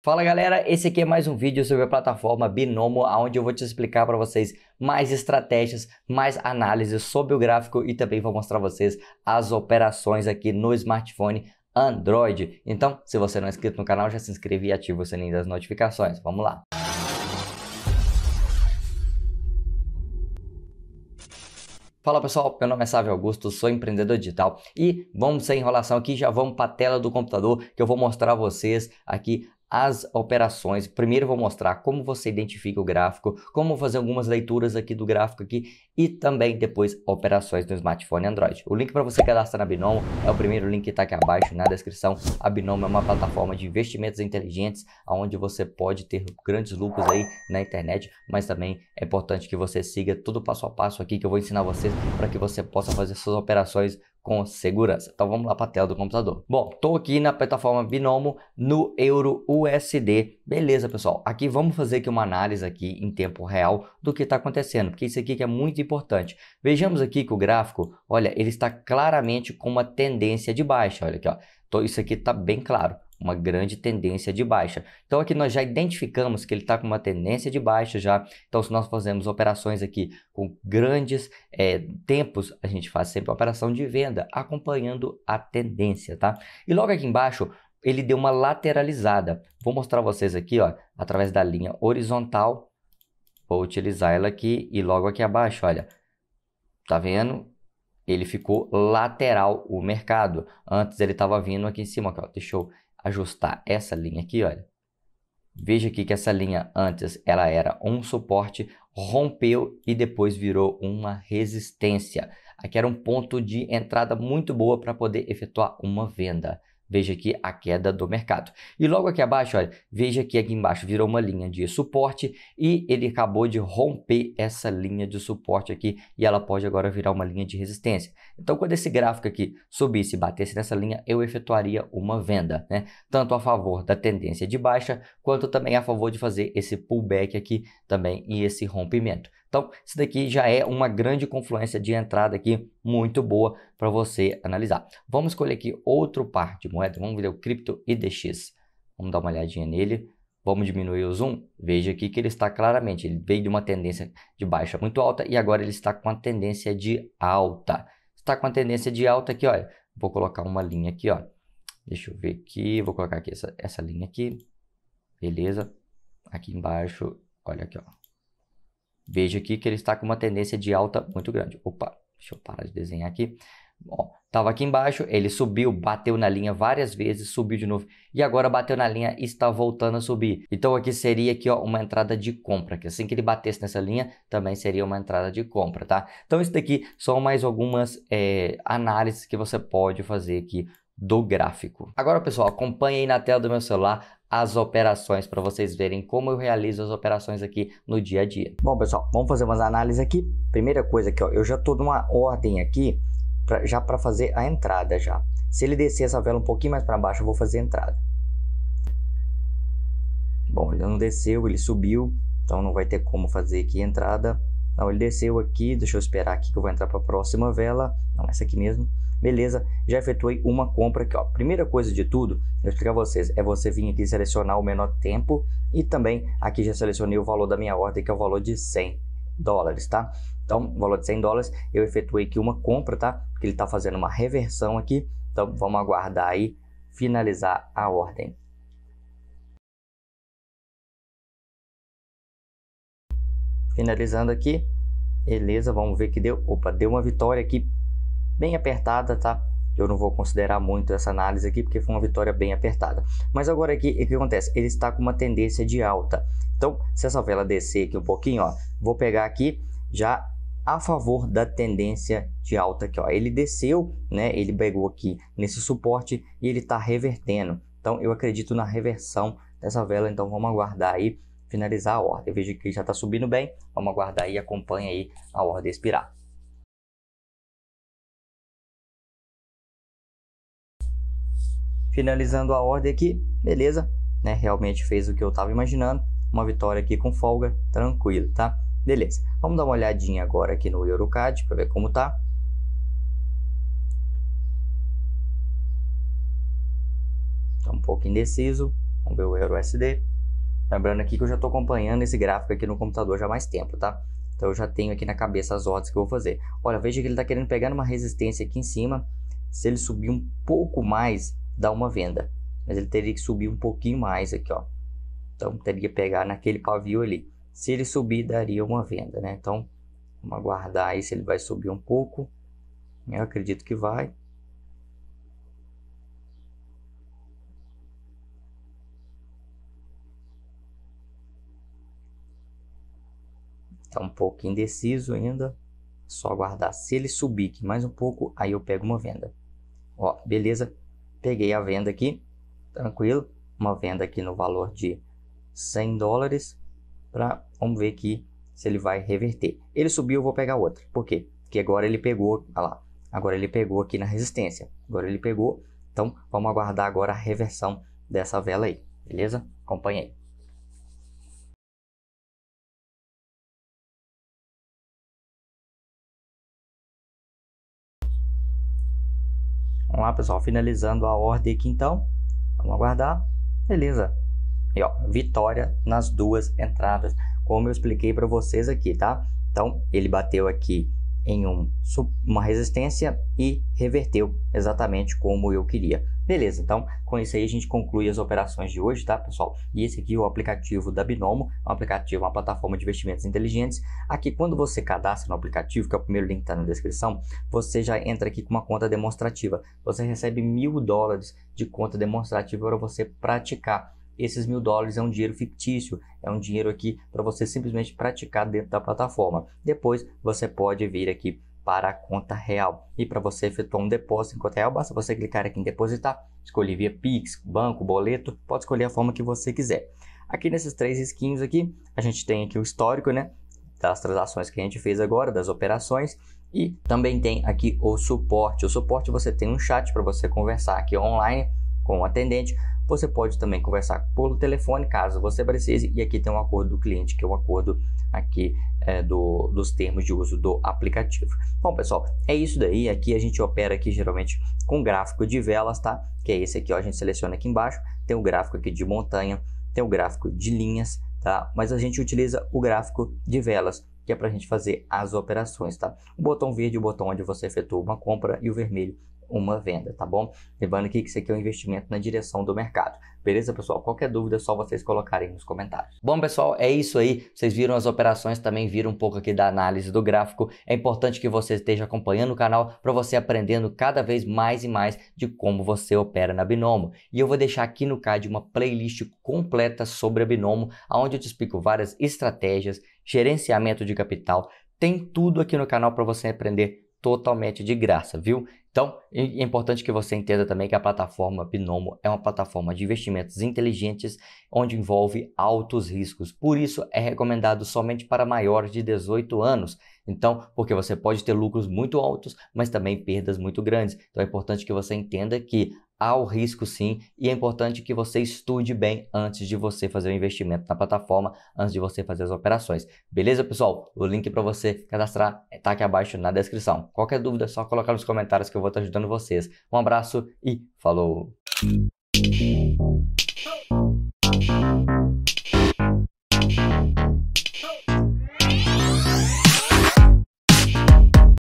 Fala galera, esse aqui é mais um vídeo sobre a plataforma Binomo, onde eu vou te explicar para vocês mais estratégias, mais análises sobre o gráfico e também vou mostrar vocês as operações aqui no smartphone Android. Então, se você não é inscrito no canal, já se inscreve e ativa o sininho das notificações. Vamos lá! Fala pessoal, meu nome é Sávio Augusto, sou empreendedor digital e vamos sem enrolação aqui, já vamos para a tela do computador que eu vou mostrar a vocês aqui as operações. Primeiro vou mostrar como você identifica o gráfico, como fazer algumas leituras aqui do gráfico aqui e também depois operações no smartphone Android. O link para você cadastrar na Binomo é o primeiro link que está aqui abaixo na descrição. A Binomo é uma plataforma de investimentos inteligentes onde você pode ter grandes lucros aí na internet, mas também é importante que você siga tudo passo a passo aqui que eu vou ensinar vocês para que você possa fazer suas operações com segurança. Então vamos lá para a tela do computador. Bom, estou aqui na plataforma Binomo no Euro USD. Beleza, pessoal. Aqui vamos fazer aqui uma análise aqui em tempo real do que está acontecendo, porque isso aqui que é muito importante. Vejamos aqui que o gráfico, olha, ele está claramente com uma tendência de baixa. Olha aqui, ó. Então, isso aqui está bem claro uma grande tendência de baixa. Então aqui nós já identificamos que ele está com uma tendência de baixa já. Então se nós fazemos operações aqui com grandes é, tempos, a gente faz sempre operação de venda acompanhando a tendência, tá? E logo aqui embaixo ele deu uma lateralizada. Vou mostrar vocês aqui, ó, através da linha horizontal. Vou utilizar ela aqui e logo aqui abaixo, olha. Tá vendo? Ele ficou lateral o mercado. Antes ele estava vindo aqui em cima, ó, deixa eu ajustar essa linha aqui, olha. Veja aqui que essa linha antes ela era um suporte, rompeu e depois virou uma resistência. Aqui era um ponto de entrada muito boa para poder efetuar uma venda. Veja aqui a queda do mercado. E logo aqui abaixo, olha, veja que aqui embaixo virou uma linha de suporte e ele acabou de romper essa linha de suporte aqui e ela pode agora virar uma linha de resistência. Então, quando esse gráfico aqui subisse e batesse nessa linha, eu efetuaria uma venda, né? Tanto a favor da tendência de baixa, quanto também a favor de fazer esse pullback aqui também e esse rompimento. Então, isso daqui já é uma grande confluência de entrada aqui, muito boa para você analisar. Vamos escolher aqui outro par de moeda, vamos ver o cripto IDX. Vamos dar uma olhadinha nele. Vamos diminuir o zoom. Veja aqui que ele está claramente, ele veio de uma tendência de baixa muito alta e agora ele está com a tendência de alta. Está com a tendência de alta aqui, olha. Vou colocar uma linha aqui, ó. Deixa eu ver aqui, vou colocar aqui essa, essa linha aqui. Beleza. Aqui embaixo, olha aqui, ó. Veja aqui que ele está com uma tendência de alta muito grande. Opa, deixa eu parar de desenhar aqui. Estava aqui embaixo, ele subiu, bateu na linha várias vezes, subiu de novo e agora bateu na linha e está voltando a subir. Então aqui seria aqui, ó, uma entrada de compra, que assim que ele batesse nessa linha também seria uma entrada de compra, tá? Então isso daqui são mais algumas é, análises que você pode fazer aqui do gráfico. Agora pessoal, acompanhe aí na tela do meu celular as operações para vocês verem como eu realizo as operações aqui no dia a dia. Bom, pessoal, vamos fazer umas análises aqui. Primeira coisa aqui, ó, eu já estou numa ordem aqui pra, já para fazer a entrada já. Se ele descer essa vela um pouquinho mais para baixo, eu vou fazer a entrada. Bom, ele não desceu, ele subiu, então não vai ter como fazer aqui a entrada. Não, ele desceu aqui, deixa eu esperar aqui que eu vou entrar para a próxima vela. Não, essa aqui mesmo. Beleza, já efetuei uma compra aqui. Ó. Primeira coisa de tudo, eu explicar a vocês, é você vir aqui selecionar o menor tempo e também aqui já selecionei o valor da minha ordem, que é o valor de 100 dólares, tá? Então, valor de 100 dólares, eu efetuei aqui uma compra, tá? Porque ele está fazendo uma reversão aqui, então vamos aguardar aí finalizar a ordem. Finalizando aqui, beleza, vamos ver que deu, opa, deu uma vitória aqui, bem apertada, tá? Eu não vou considerar muito essa análise aqui, porque foi uma vitória bem apertada. Mas agora aqui, o que acontece? Ele está com uma tendência de alta. Então, se essa vela descer aqui um pouquinho, ó, vou pegar aqui já a favor da tendência de alta aqui, ó. Ele desceu, né? Ele pegou aqui nesse suporte e ele está revertendo. Então, eu acredito na reversão dessa vela, então vamos aguardar aí finalizar a ordem. veja que já está subindo bem, vamos aguardar e acompanha aí a ordem expirar. Finalizando a ordem aqui, beleza, né? Realmente fez o que eu estava imaginando. Uma vitória aqui com folga, tranquilo, tá? Beleza. Vamos dar uma olhadinha agora aqui no EuroCAD para ver como tá. Tá um pouco indeciso. Vamos ver o EuroSD. Lembrando aqui que eu já estou acompanhando esse gráfico aqui no computador já há mais tempo, tá? Então eu já tenho aqui na cabeça as ordens que eu vou fazer. Olha, veja que ele está querendo pegar uma resistência aqui em cima. Se ele subir um pouco mais, dar uma venda. Mas ele teria que subir um pouquinho mais aqui, ó. Então teria que pegar naquele pavio ali. Se ele subir, daria uma venda, né? Então vamos aguardar aí se ele vai subir um pouco. Eu acredito que vai. Tá um pouco indeciso ainda. Só aguardar. Se ele subir aqui mais um pouco, aí eu pego uma venda. Ó, beleza? peguei a venda aqui, tranquilo, uma venda aqui no valor de 100 dólares, para vamos ver aqui se ele vai reverter. Ele subiu, eu vou pegar outra. Por quê? Porque agora ele pegou, olha lá, agora ele pegou aqui na resistência. Agora ele pegou, então vamos aguardar agora a reversão dessa vela aí, beleza? Acompanha aí. Vamos lá, pessoal, finalizando a ordem aqui então. Vamos aguardar. Beleza. E ó, vitória nas duas entradas, como eu expliquei para vocês aqui, tá? Então, ele bateu aqui em um, uma resistência e reverteu exatamente como eu queria. Beleza, então com isso aí a gente conclui as operações de hoje, tá pessoal? E esse aqui é o aplicativo da Binomo, um aplicativo, uma plataforma de investimentos inteligentes. Aqui quando você cadastra no aplicativo, que é o primeiro link que está na descrição, você já entra aqui com uma conta demonstrativa. Você recebe mil dólares de conta demonstrativa para você praticar esses mil dólares é um dinheiro fictício, é um dinheiro aqui para você simplesmente praticar dentro da plataforma. Depois você pode vir aqui para a conta real. E para você efetuar um depósito em conta real, basta você clicar aqui em depositar, escolher via Pix, banco, boleto, pode escolher a forma que você quiser. Aqui nesses três skins aqui, a gente tem aqui o histórico, né? Das transações que a gente fez agora, das operações, e também tem aqui o suporte. O suporte você tem um chat para você conversar aqui online com o atendente. Você pode também conversar pelo telefone, caso você precise. E aqui tem um acordo do cliente, que é o um acordo aqui é, do, dos termos de uso do aplicativo. Bom, pessoal, é isso daí. Aqui a gente opera aqui geralmente com gráfico de velas, tá? Que é esse aqui, ó. A gente seleciona aqui embaixo. Tem o gráfico aqui de montanha, tem o gráfico de linhas, tá? Mas a gente utiliza o gráfico de velas que é para a gente fazer as operações, tá? O botão verde é o botão onde você efetua uma compra e o vermelho uma venda, tá bom? Lembrando aqui que isso aqui é um investimento na direção do mercado. Beleza, pessoal? Qualquer dúvida é só vocês colocarem nos comentários. Bom, pessoal, é isso aí. Vocês viram as operações, também viram um pouco aqui da análise do gráfico. É importante que você esteja acompanhando o canal para você aprendendo cada vez mais e mais de como você opera na Binomo. E eu vou deixar aqui no card uma playlist completa sobre a Binomo, onde eu te explico várias estratégias, gerenciamento de capital, tem tudo aqui no canal para você aprender totalmente de graça, viu? Então, é importante que você entenda também que a plataforma Binomo é uma plataforma de investimentos inteligentes onde envolve altos riscos. Por isso, é recomendado somente para maiores de 18 anos. Então, porque você pode ter lucros muito altos, mas também perdas muito grandes. Então, é importante que você entenda que há o risco sim, e é importante que você estude bem antes de você fazer o investimento na plataforma, antes de você fazer as operações. Beleza, pessoal? O link para você cadastrar está aqui abaixo na descrição. Qualquer dúvida é só colocar nos comentários que eu vou estar ajudando vocês. Um abraço e falou!